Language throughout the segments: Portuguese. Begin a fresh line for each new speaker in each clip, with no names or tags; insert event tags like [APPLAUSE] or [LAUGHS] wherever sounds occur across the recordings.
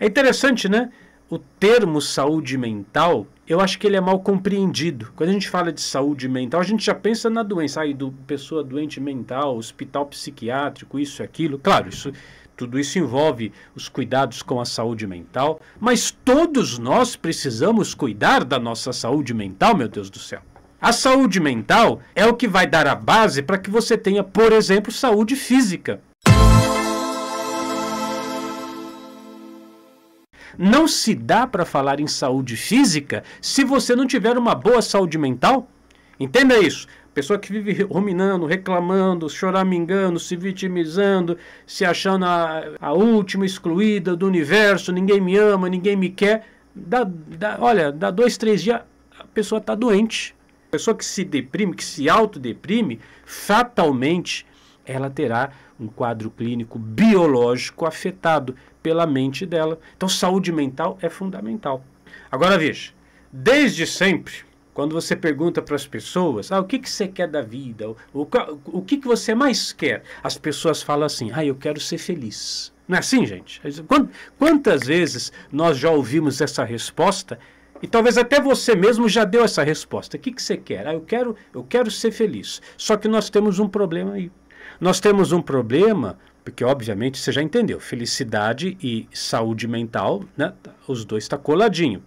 É interessante, né? O termo saúde mental, eu acho que ele é mal compreendido. Quando a gente fala de saúde mental, a gente já pensa na doença, aí do pessoa doente mental, hospital psiquiátrico, isso aquilo. Claro, isso tudo isso envolve os cuidados com a saúde mental, mas todos nós precisamos cuidar da nossa saúde mental, meu Deus do céu. A saúde mental é o que vai dar a base para que você tenha, por exemplo, saúde física. Não se dá para falar em saúde física se você não tiver uma boa saúde mental. Entenda isso. Pessoa que vive ruminando, reclamando, choramingando, se vitimizando, se achando a, a última excluída do universo, ninguém me ama, ninguém me quer. Dá, dá, olha, dá dois, três dias, a pessoa está doente. pessoa que se deprime, que se autodeprime, fatalmente ela terá um quadro clínico biológico afetado pela mente dela. Então, saúde mental é fundamental. Agora veja, desde sempre, quando você pergunta para as pessoas, ah, o que, que você quer da vida? O, o, o que, que você mais quer? As pessoas falam assim, ah, eu quero ser feliz. Não é assim, gente? Quantas vezes nós já ouvimos essa resposta e talvez até você mesmo já deu essa resposta. O que, que você quer? Ah, eu quero, eu quero ser feliz. Só que nós temos um problema aí. Nós temos um problema, porque obviamente você já entendeu, felicidade e saúde mental, né? Os dois estão tá coladinho.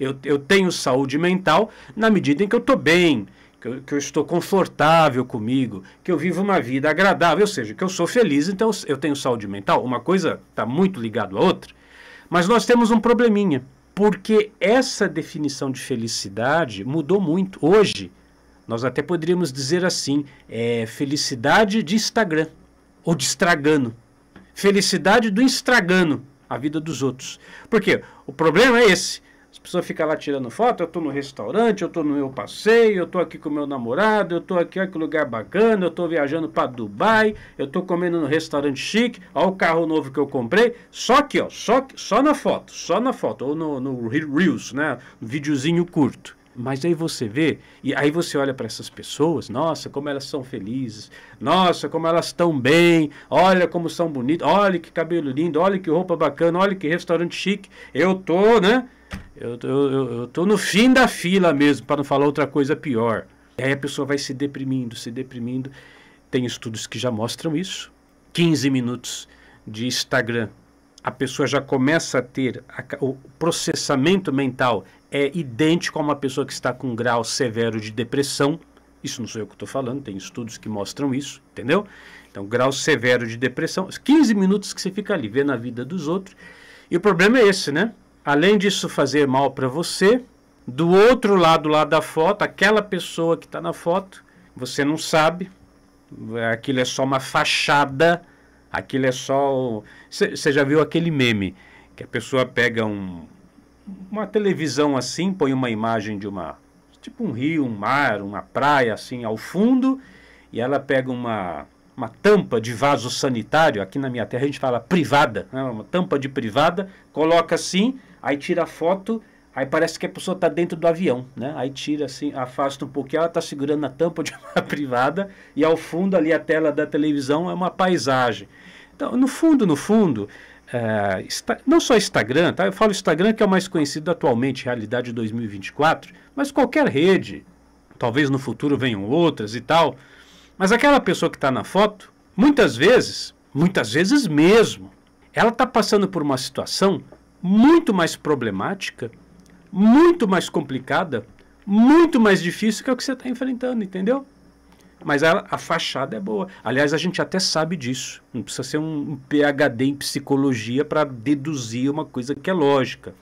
Eu, eu tenho saúde mental na medida em que eu estou bem, que eu, que eu, estou confortável comigo, que eu vivo uma vida agradável, ou seja, que eu sou feliz, então eu tenho saúde mental. Uma coisa está muito ligado à outra. Mas nós temos um probleminha, porque essa definição de felicidade mudou muito. Hoje, nós até poderíamos dizer assim: é, felicidade de Instagram ou de estragando. Felicidade do estragando a vida dos outros. Porque o problema é esse. As pessoas ficam lá tirando foto, eu estou no restaurante, eu estou no meu passeio, eu estou aqui com meu namorado, eu estou aqui, olha que lugar bacana, eu estou viajando para Dubai, eu estou comendo no restaurante chique, olha o carro novo que eu comprei, só aqui, ó, só, só na foto, só na foto, ou no, no Reels, né, um videozinho curto. Mas aí você vê, e aí você olha para essas pessoas, nossa, como elas são felizes, nossa, como elas estão bem, olha como são bonitas, olha que cabelo lindo, olha que roupa bacana, olha que restaurante chique. Eu tô, né? Eu, eu, eu, eu tô no fim da fila mesmo, para não falar outra coisa pior. E aí a pessoa vai se deprimindo, se deprimindo. Tem estudos que já mostram isso. 15 minutos de Instagram, a pessoa já começa a ter a, o processamento mental é idêntico a uma pessoa que está com um grau severo de depressão. Isso não sou eu que estou falando, tem estudos que mostram isso, entendeu? Então, grau severo de depressão, 15 minutos que você fica ali vendo a vida dos outros. E o problema é esse, né? Além disso fazer mal para você, do outro lado lá da foto, aquela pessoa que está na foto, você não sabe, aquilo é só uma fachada, aquilo é só. Você já viu aquele meme que a pessoa pega um, uma televisão assim põe uma imagem de uma tipo um rio, um mar, uma praia assim ao fundo e ela pega uma uma tampa de vaso sanitário, aqui na minha terra a gente fala privada, né? uma tampa de privada, coloca assim, aí tira a foto, aí parece que a pessoa está dentro do avião, né? Aí tira assim, afasta um pouquinho, ela está segurando a tampa de uma [LAUGHS] privada e ao fundo ali a tela da televisão é uma paisagem. Então, no fundo, no fundo, é, está, não só Instagram, tá? Eu falo Instagram que é o mais conhecido atualmente, realidade 2024, mas qualquer rede, talvez no futuro venham outras e tal. Mas aquela pessoa que está na foto, muitas vezes, muitas vezes mesmo, ela está passando por uma situação muito mais problemática, muito mais complicada, muito mais difícil que é o que você está enfrentando, entendeu? Mas a, a, fachada é boa. Aliás, a gente até sabe disso. Não precisa ser um, um PhD em psicologia para deduzir uma coisa que é lógica.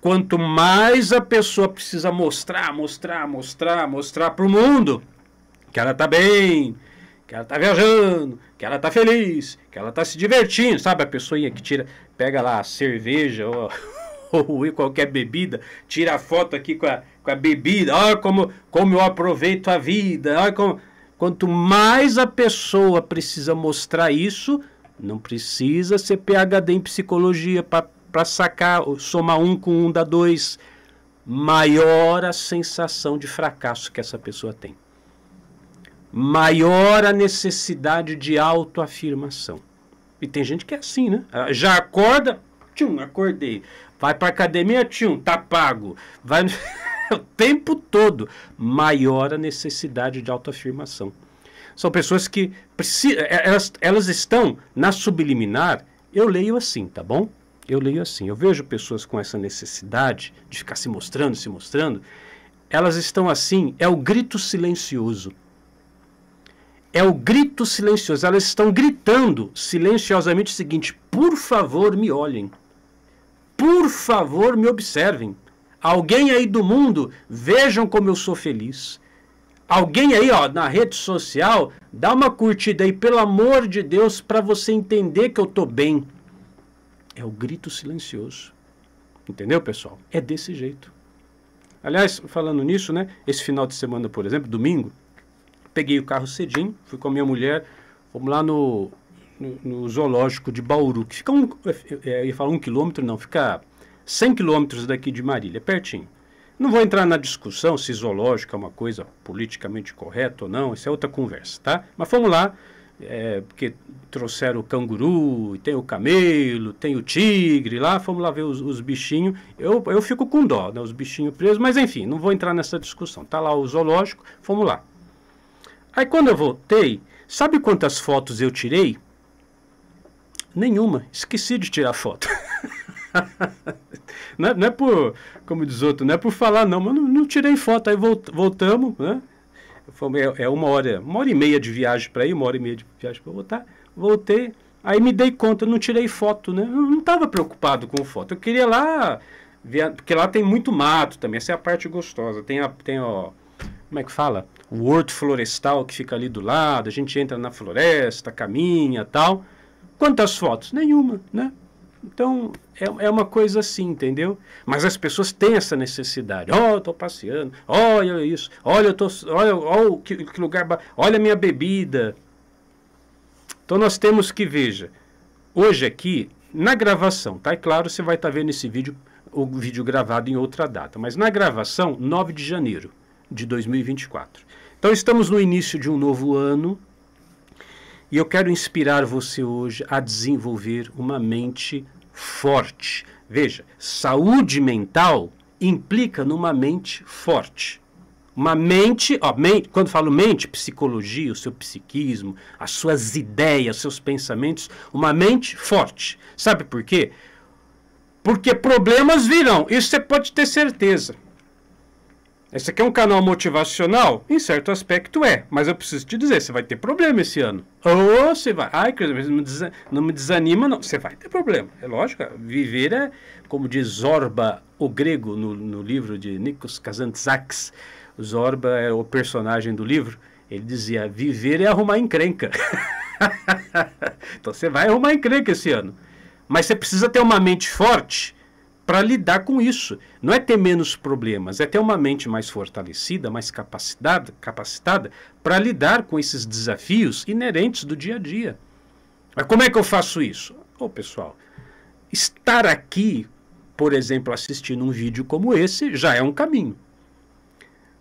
Quanto mais a pessoa precisa mostrar, mostrar, mostrar, mostrar para o mundo que ela está bem, que ela está viajando, que ela está feliz, que ela está se divertindo, sabe? A pessoa que tira, pega lá a cerveja ou, [LAUGHS] ou qualquer bebida, tira a foto aqui com a, com a bebida, olha como, como eu aproveito a vida, olha como. Quanto mais a pessoa precisa mostrar isso, não precisa ser PhD em psicologia para sacar, somar um com um dá dois. Maior a sensação de fracasso que essa pessoa tem. Maior a necessidade de autoafirmação. E tem gente que é assim, né? Ah, já acorda, tchum, acordei. Vai para academia, tchum, tá pago. Vai. [LAUGHS] [LAUGHS] o tempo todo, maior a necessidade de autoafirmação. São pessoas que precisam, eh, eh, elas, elas estão na subliminar. Eu leio assim, tá bom? Eu leio assim. Eu vejo pessoas com essa necessidade de ficar se mostrando, se mostrando. Elas estão assim, é o grito silencioso. É o grito silencioso. Elas estão gritando silenciosamente o seguinte: por favor, me olhem. Por favor, me observem. Alguém aí do mundo, vejam como eu sou feliz. Alguém aí, ó, na rede social, dá uma curtida aí, pelo amor de Deus, para você entender que eu tô bem. É o grito silencioso. Entendeu, pessoal? É desse jeito. Aliás, falando nisso, né? Esse final de semana, por exemplo, domingo, peguei o carro cedinho, fui com a minha mulher, fomos lá no, no, no zoológico de Bauru, que fica um, é, é, eu ia falar um quilômetro, não, fica 100 quilômetros daqui de Marília, pertinho. Não vou entrar na discussão se zoológico é uma coisa politicamente correta ou não, isso é outra conversa, tá? Mas vamos lá, é, porque trouxeram o canguru, tem o camelo, tem o tigre lá, fomos lá ver os, os bichinhos. Eu, eu fico com dó, né, os bichinhos presos, mas enfim, não vou entrar nessa discussão. Tá lá o zoológico, fomos lá. Aí quando eu voltei, sabe quantas fotos eu tirei? Nenhuma, esqueci de tirar foto. [LAUGHS] [LAUGHS] não, é, não, é, por, como diz outro, não é por falar não, mas não, não tirei foto, aí volt, voltamos, né? É, é uma hora, uma hora e meia de viagem para ir, uma hora e meia de viagem para voltar. Voltei, aí me dei conta, não tirei foto, né? Eu não estava preocupado com foto, eu queria lá ver, porque lá tem muito mato também, essa é a parte gostosa. Tem, a, tem ó, como é que fala? O horto florestal que fica ali do lado, a gente entra na floresta, caminha tal. Quantas fotos? Nenhuma, né? Então, é, é uma coisa assim, entendeu? Mas as pessoas têm essa necessidade. Ó, oh, eu passeando, olha isso, olha, eu tô, olha, olha que, que lugar, olha a minha bebida. Então, nós temos que, veja, hoje aqui, na gravação, tá? É claro, você vai estar tá vendo esse vídeo, o vídeo gravado em outra data, mas na gravação, 9 de janeiro de 2024. Então, estamos no início de um novo ano, e eu quero inspirar você hoje a desenvolver uma mente forte. Veja, saúde mental implica numa mente forte. Uma mente, ó, mente, quando falo mente, psicologia, o seu psiquismo, as suas ideias, seus pensamentos, uma mente forte. Sabe por quê? Porque problemas virão, isso você pode ter certeza. Esse aqui é um canal motivacional? Em certo aspecto é, mas eu preciso te dizer, você vai ter problema esse ano. Ou você vai. Ai, não me desanima, não. Você vai ter problema. É lógico, viver é, como diz Zorba, o grego, no, no livro de Nikos Kazantzakis. Zorba é o personagem do livro. Ele dizia: viver é arrumar encrenca. [LAUGHS] então você vai arrumar encrenca esse ano. Mas você precisa ter uma mente forte para lidar com isso. Não é ter menos problemas, é ter uma mente mais fortalecida, mais capacitada, capacitada para lidar com esses desafios inerentes do dia a dia. Mas como é que eu faço isso? Ô, oh, pessoal, estar aqui, por exemplo, assistindo um vídeo como esse, já é um caminho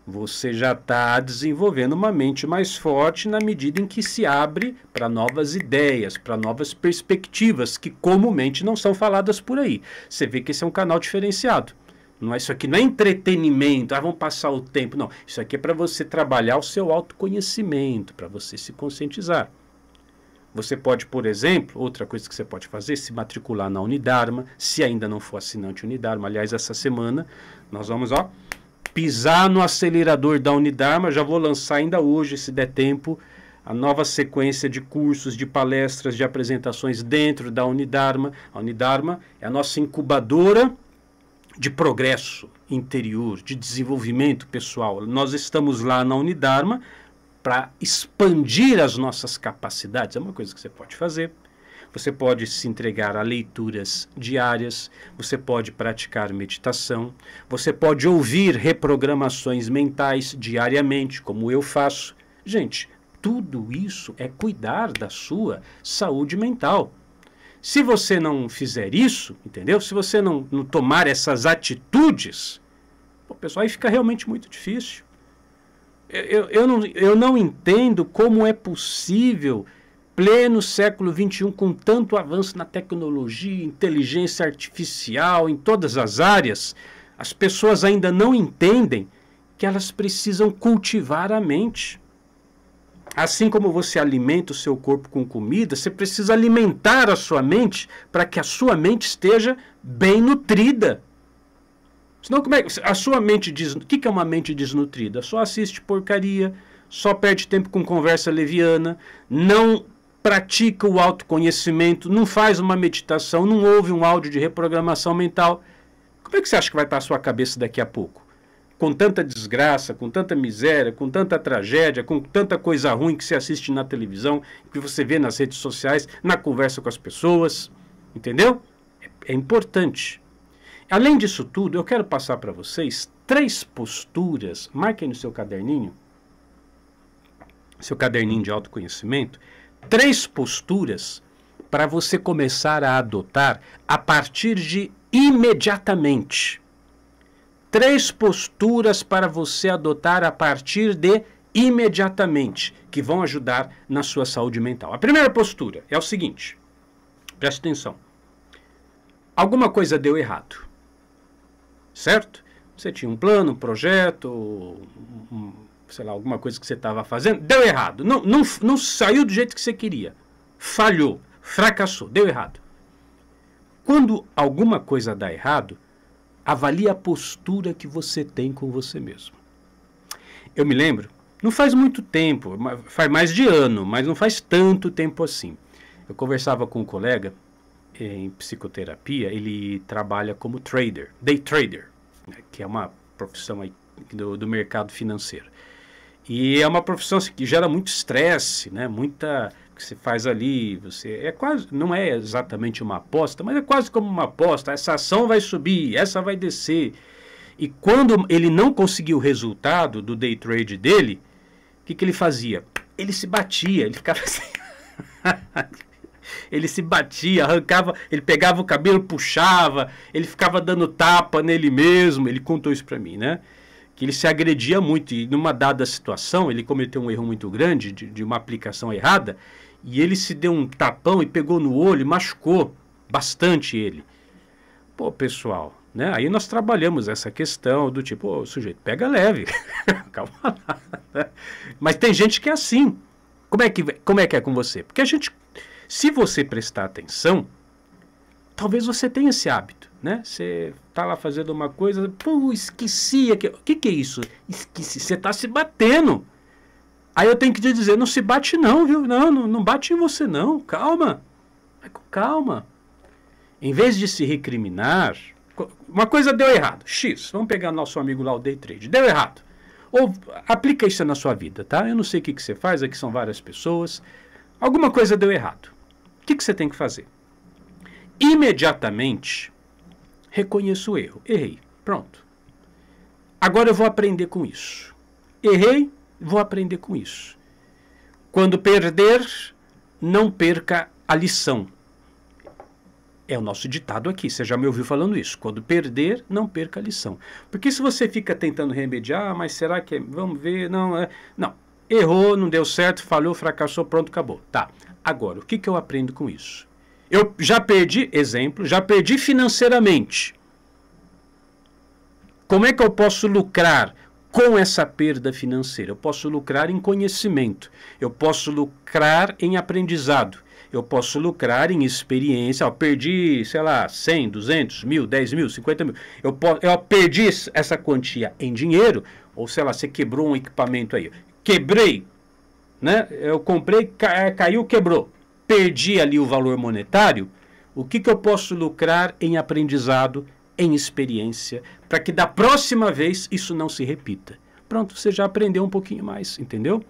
você já está desenvolvendo uma mente mais forte na medida em que se abre para novas ideias, para novas perspectivas que comumente não são faladas por aí. Você vê que esse é um canal diferenciado. Não é isso aqui, não é entretenimento, ah, vamos passar o tempo. Não, isso aqui é para você trabalhar o seu autoconhecimento, para você se conscientizar. Você pode, por exemplo, outra coisa que você pode fazer, se matricular na Unidarma, se ainda não for assinante Unidarma. Aliás, essa semana nós vamos, ó, pisar no acelerador da Unidarma. Já vou lançar ainda hoje, se der tempo, a nova sequência de cursos, de palestras, de apresentações dentro da Unidarma. A Unidarma é a nossa incubadora de progresso interior, de desenvolvimento pessoal. Nós estamos lá na Unidarma para expandir as nossas capacidades. É uma coisa que você pode fazer você pode se entregar a leituras diárias, você pode praticar meditação, você pode ouvir reprogramações mentais diariamente, como eu faço. Gente, tudo isso é cuidar da sua saúde mental. Se você não fizer isso, entendeu? Se você não, não tomar essas atitudes, pô, pessoal, aí fica realmente muito difícil. Eu, eu, eu, não, eu não entendo como é possível pleno século XXI, com tanto avanço na tecnologia, inteligência artificial, em todas as áreas, as pessoas ainda não entendem que elas precisam cultivar a mente. Assim como você alimenta o seu corpo com comida, você precisa alimentar a sua mente para que a sua mente esteja bem nutrida. Senão, como é que a sua mente diz? O que é uma mente desnutrida? Só assiste porcaria, só perde tempo com conversa leviana, não pratica o autoconhecimento, não faz uma meditação, não ouve um áudio de reprogramação mental, como é que você acha que vai estar a sua cabeça daqui a pouco? Com tanta desgraça, com tanta miséria, com tanta tragédia, com tanta coisa ruim que você assiste na televisão, que você vê nas redes sociais, na conversa com as pessoas, entendeu? É, é importante. Além disso tudo, eu quero passar para vocês três posturas, marquem no seu caderninho, seu caderninho de autoconhecimento, três posturas para você começar a adotar a partir de imediatamente. Três posturas para você adotar a partir de imediatamente, que vão ajudar na sua saúde mental. A primeira postura é o seguinte: preste atenção. Alguma coisa deu errado, certo? Você tinha um plano, um projeto, sei lá, alguma coisa que você estava fazendo, deu errado. Não, não, não saiu do jeito que você queria. Falhou, fracassou, deu errado. Quando alguma coisa dá errado, avalie a postura que você tem com você mesmo. Eu me lembro, não faz muito tempo, faz mais de ano, mas não faz tanto tempo assim. Eu conversava com um colega eh, em psicoterapia, ele trabalha como trader, day trader, né, que é uma profissão do, do mercado financeiro. E é uma profissão assim, que gera muito estresse, né? Muita que você faz ali, você é quase, não é exatamente uma aposta, mas é quase como uma aposta. Essa ação vai subir, essa vai descer. E quando ele não conseguiu o resultado do day trade dele, o que, que ele fazia? Ele se batia, ele ficava assim. [LAUGHS] ele se batia, arrancava, ele pegava o cabelo, puxava, ele ficava dando tapa nele mesmo. Ele contou isso para mim, né? que ele se agredia muito. E numa dada situação, ele cometeu um erro muito grande, de, de uma aplicação errada, e ele se deu um tapão e pegou no olho, machucou bastante ele. Pô, pessoal, né? Aí nós trabalhamos essa questão do tipo, o sujeito pega leve, [LAUGHS] calma lá. Né? Mas tem gente que é assim. Como é que, como é que é com você? Porque a gente, se você prestar atenção, talvez você tenha esse hábito né? Você tá lá fazendo uma coisa, pô, esqueci aqui. O que que é isso? Esqueci, você tá se batendo. Aí eu tenho que te dizer, não se bate não, viu? Não, não, não bate em você não, calma. calma. Em vez de se recriminar, uma coisa deu errado, X, vamos pegar nosso amigo lá, o Day Trade, deu errado. Ou aplica isso na sua vida, tá? Eu não sei o que, que você faz, aqui são várias pessoas. Alguma coisa deu errado. O que, que você tem que fazer? Imediatamente, reconheço o erro, errei, pronto. Agora eu vou aprender com isso. Errei, vou aprender com isso. Quando perder, não perca a lição. É o nosso ditado aqui, você já me ouviu falando isso. Quando perder, não perca a lição. Porque se você fica tentando remediar, ah, mas será que. É, vamos ver, não. É, não. Errou, não deu certo, falhou, fracassou, pronto, acabou. Tá. Agora, o que, que eu aprendo com isso? Eu já perdi, exemplo, já perdi financeiramente. Como é que eu posso lucrar com essa perda financeira? Eu posso lucrar em conhecimento, eu posso lucrar em aprendizado, eu posso lucrar em experiência. Eu perdi, sei lá, 100, 200, mil, 10 mil, 50 mil. Eu, posso, eu perdi essa quantia em dinheiro, ou sei lá, você quebrou um equipamento aí. Quebrei, né? Eu comprei, é, caiu, quebrou perdi ali o valor monetário, o que, que eu posso lucrar em aprendizado, em experiência, para que da próxima vez isso não se repita? Pronto, você já aprendeu um pouquinho mais, entendeu?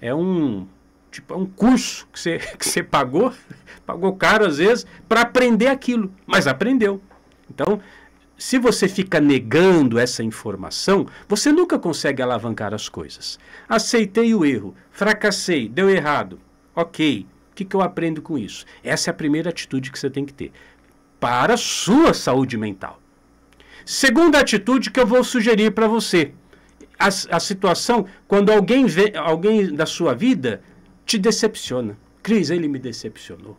É um tipo é um curso que você, [LAUGHS] que você pagou, pagou caro às vezes, para aprender aquilo, mas aprendeu. Então, se você fica negando essa informação, você nunca consegue alavancar as coisas. Aceitei o erro, fracassei, deu errado. Ok, o que, que eu aprendo com isso? Essa é a primeira atitude que você tem que ter para a sua saúde mental. Segunda atitude que eu vou sugerir para você: a, a, situação quando alguém, vê, alguém da sua vida te decepciona. Cris, ele me decepcionou.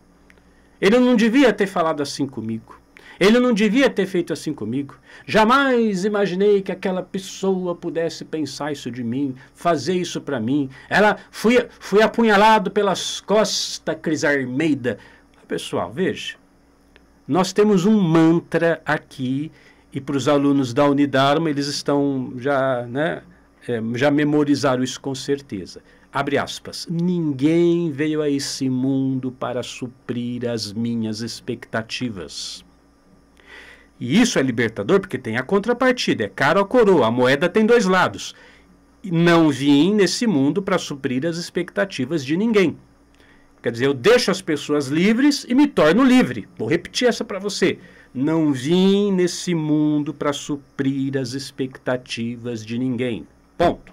Ele não devia ter falado assim comigo. Ele não devia ter feito assim comigo. Jamais imaginei que aquela pessoa pudesse pensar isso de mim, fazer isso para mim. Ela fui, fui apunhalado pelas costas, Cris Armeida. Pessoal, veja. Nós temos um mantra aqui e para os alunos da Unidarma eles estão já, né, eh, já memorizaram isso com certeza abre aspas, ninguém veio a esse mundo para suprir as minhas expectativas. E isso é libertador porque tem a contrapartida, é caro ou coroa, a moeda tem dois lados. Não vim nesse mundo para suprir as expectativas de ninguém. Quer dizer, eu deixo as pessoas livres e me torno livre. Vou repetir essa para você. Não vim nesse mundo para suprir as expectativas de ninguém. Ponto.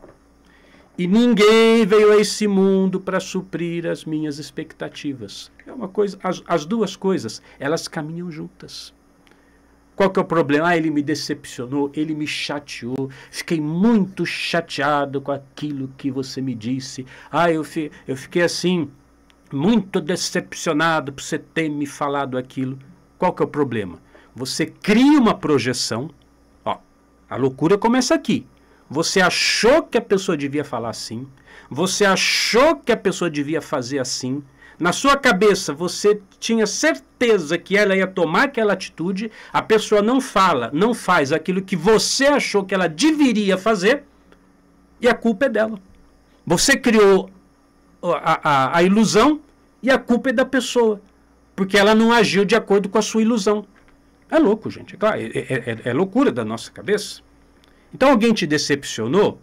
E ninguém veio a esse mundo para suprir as minhas expectativas. É uma coisa, as, as duas coisas, elas caminham juntas. Qual que é o problema? Ah, ele me decepcionou, ele me chateou, fiquei muito chateado com aquilo que você me disse. Ah, eu, fi, eu fiquei assim, muito decepcionado por você ter me falado aquilo. Qual que é o problema? Você cria uma projeção, ó, a loucura começa aqui. Você achou que a pessoa devia falar assim, você achou que a pessoa devia fazer assim, na sua cabeça você tinha certeza que ela ia tomar aquela atitude, a pessoa não fala, não faz aquilo que você achou que ela deveria fazer, e a culpa é dela. Você criou a, a, a ilusão e a culpa é da pessoa, porque ela não agiu de acordo com a sua ilusão. É louco, gente. É, claro, é, é, é, é loucura da nossa cabeça. Então alguém te decepcionou?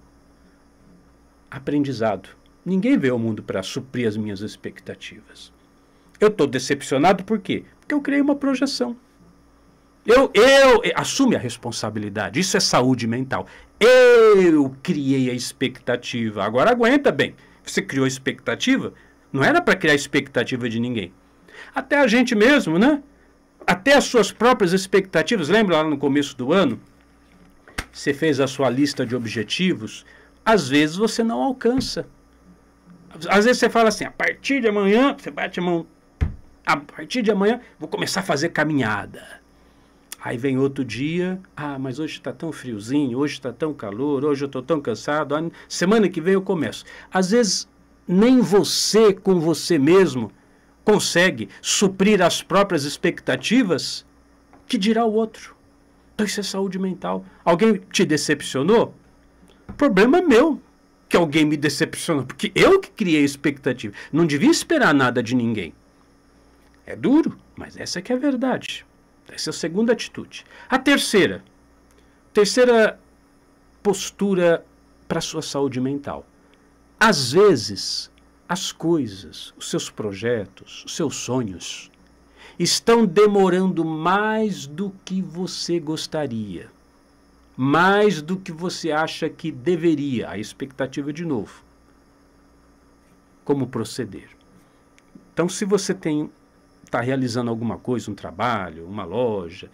Aprendizado. Ninguém veio ao mundo para suprir as minhas expectativas. Eu estou decepcionado por quê? Porque eu criei uma projeção. Eu, eu, eu, assume a responsabilidade. Isso é saúde mental. Eu criei a expectativa. Agora aguenta bem. Você criou a expectativa? Não era para criar expectativa de ninguém. Até a gente mesmo, né? Até as suas próprias expectativas. Lembra lá no começo do ano? Você fez a sua lista de objetivos. Às vezes você não alcança às vezes você fala assim, a partir de amanhã, você bate a mão, a partir de amanhã vou começar a fazer caminhada. Aí vem outro dia, ah, mas hoje está tão friozinho, hoje está tão calor, hoje eu estou tão cansado, semana que vem eu começo. Às vezes nem você com você mesmo consegue suprir as próprias expectativas, que dirá o outro? Então isso é saúde mental. Alguém te decepcionou? Problema meu, que alguém me decepcionou, porque eu que criei expectativa. Não devia esperar nada de ninguém. É duro, mas essa é que é a verdade. Essa é a segunda atitude. A terceira, terceira postura para sua saúde mental. Às vezes, as coisas, os seus projetos, os seus sonhos estão demorando mais do que você gostaria mais do que você acha que deveria, a expectativa de novo. Como proceder? Então, se você tem está realizando alguma coisa, um trabalho, uma loja,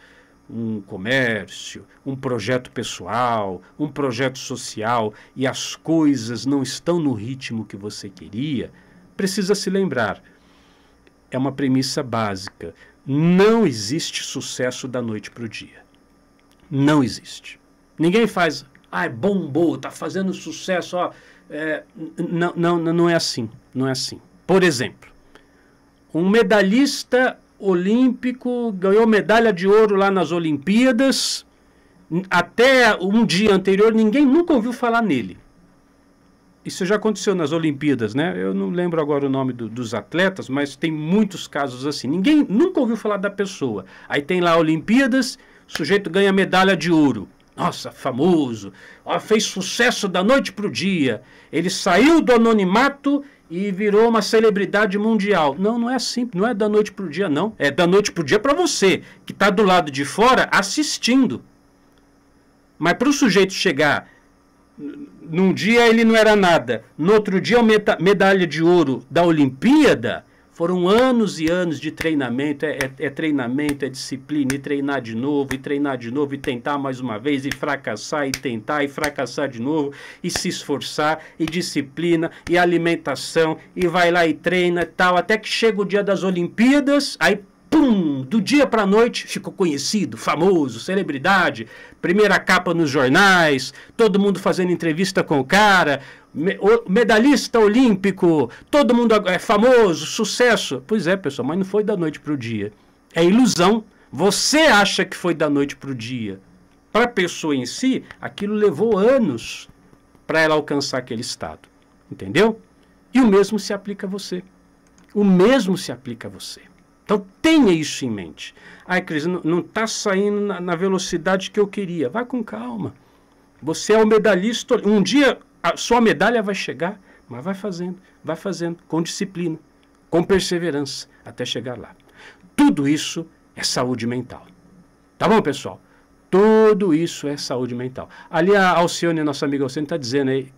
um comércio, um projeto pessoal, um projeto social e as coisas não estão no ritmo que você queria, precisa se lembrar. É uma premissa básica. Não existe sucesso da noite para o dia. Não existe. Ninguém faz, ai, ah, bombou, tá fazendo sucesso, ó. É, não, não, não é assim, não é assim. Por exemplo, um medalhista olímpico ganhou medalha de ouro lá nas Olimpíadas. Até um dia anterior, ninguém nunca ouviu falar nele. Isso já aconteceu nas Olimpíadas, né? Eu não lembro agora o nome do, dos atletas, mas tem muitos casos assim. Ninguém nunca ouviu falar da pessoa. Aí tem lá Olimpíadas, o sujeito ganha medalha de ouro nossa, famoso, ó, fez sucesso da noite para o dia. Ele saiu do anonimato e virou uma celebridade mundial. Não, não é assim, não é da noite para o dia, não. É da noite para o dia para você, que está do lado de fora assistindo. Mas para o sujeito chegar, num dia ele não era nada, no outro dia é medalha de ouro da Olimpíada, foram anos e anos de treinamento, é, é, é, treinamento, é disciplina, e treinar de novo, e treinar de novo, e tentar mais uma vez, e fracassar, e tentar, e fracassar de novo, e se esforçar, e disciplina, e alimentação, e vai lá e treina e tal, até que chega o dia das Olimpíadas, aí pum, do dia para a noite ficou conhecido, famoso, celebridade, primeira capa nos jornais, todo mundo fazendo entrevista com o cara, medalhista olímpico, todo mundo é famoso, sucesso. Pois é, pessoal, mas não foi da noite para o dia. É ilusão. Você acha que foi da noite para o dia. Para a pessoa em si, aquilo levou anos para ela alcançar aquele estado. Entendeu? E o mesmo se aplica a você. O mesmo se aplica a você. Então tenha isso em mente. Ai, Cris, não está saindo na, na velocidade que eu queria. Vai com calma. Você é o medalhista. Um dia a sua medalha vai chegar, mas vai fazendo, vai fazendo, com disciplina, com perseverança, até chegar lá. Tudo isso é saúde mental. Tá bom, pessoal? Tudo isso é saúde mental. Ali a Alcione, nossa amiga Alcione, está dizendo aí,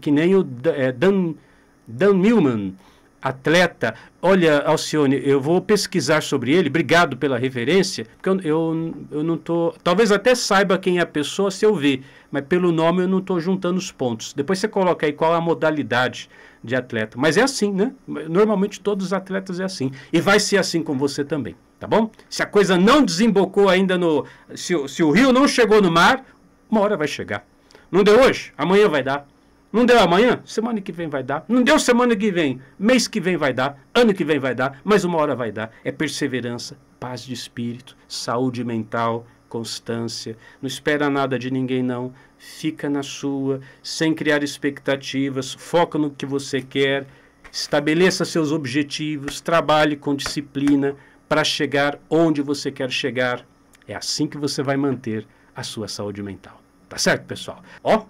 que nem o Dan, é, Dan Milman, atleta. Olha, Alcione, eu vou pesquisar sobre ele. Obrigado pela referência, porque eu, eu, eu não tô. Talvez até saiba quem é a pessoa se eu ver, mas pelo nome eu não estou juntando os pontos. Depois você coloca aí qual a modalidade de atleta. Mas é assim, né? Normalmente todos os atletas é assim. E vai ser assim com você também, tá bom? Se a coisa não desembocou ainda no. Se, se o rio não chegou no mar, uma hora vai chegar. Não deu hoje? Amanhã vai dar. Não deu amanhã? Semana que vem vai dar. Não deu semana que vem? Mês que vem vai dar. Ano que vem vai dar. Mais uma hora vai dar. É perseverança, paz de espírito, saúde mental, constância. Não espera nada de ninguém, não. Fica na sua, sem criar expectativas. Foca no que você quer. Estabeleça seus objetivos. Trabalhe com disciplina para chegar onde você quer chegar. É assim que você vai manter a sua saúde mental. Tá certo, pessoal? Ó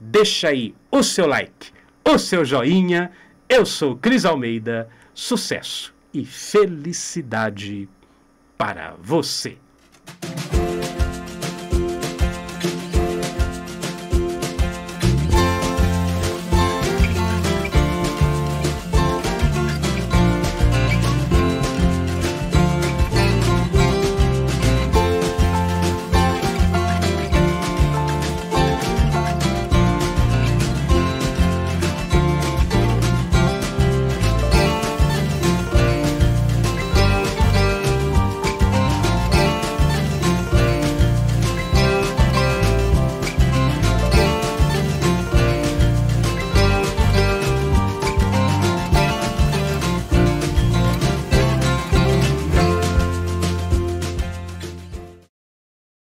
deixa aí o seu like, o seu joinha. Eu sou Cris Almeida. Sucesso e felicidade para você.